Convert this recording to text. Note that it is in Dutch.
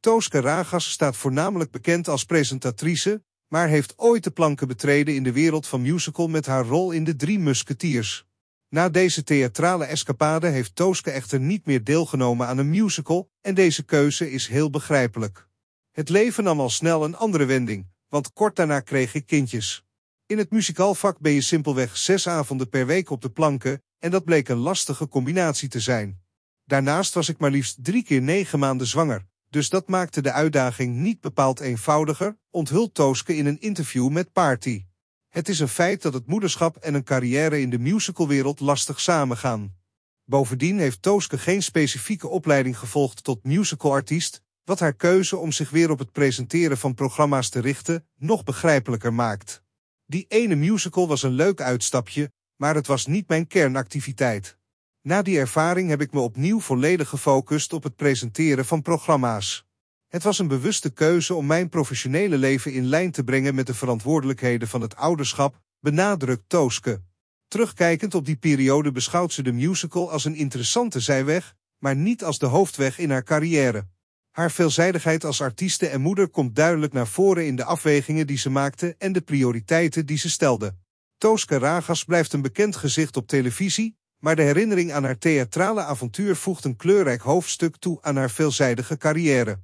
Tooske Ragas staat voornamelijk bekend als presentatrice, maar heeft ooit de planken betreden in de wereld van musical met haar rol in De Drie Musketeers. Na deze theatrale escapade heeft Tooske echter niet meer deelgenomen aan een musical en deze keuze is heel begrijpelijk. Het leven nam al snel een andere wending, want kort daarna kreeg ik kindjes. In het muzikaalvak ben je simpelweg zes avonden per week op de planken en dat bleek een lastige combinatie te zijn. Daarnaast was ik maar liefst drie keer negen maanden zwanger, dus dat maakte de uitdaging niet bepaald eenvoudiger, onthult Tooske in een interview met Party. Het is een feit dat het moederschap en een carrière in de musicalwereld lastig samengaan. Bovendien heeft Tooske geen specifieke opleiding gevolgd tot musicalartiest, wat haar keuze om zich weer op het presenteren van programma's te richten nog begrijpelijker maakt. Die ene musical was een leuk uitstapje, maar het was niet mijn kernactiviteit. Na die ervaring heb ik me opnieuw volledig gefocust op het presenteren van programma's. Het was een bewuste keuze om mijn professionele leven in lijn te brengen met de verantwoordelijkheden van het ouderschap, benadrukt Tooske. Terugkijkend op die periode beschouwt ze de musical als een interessante zijweg, maar niet als de hoofdweg in haar carrière. Haar veelzijdigheid als artieste en moeder komt duidelijk naar voren in de afwegingen die ze maakte en de prioriteiten die ze stelde. Tooske Ragas blijft een bekend gezicht op televisie, maar de herinnering aan haar theatrale avontuur voegt een kleurrijk hoofdstuk toe aan haar veelzijdige carrière.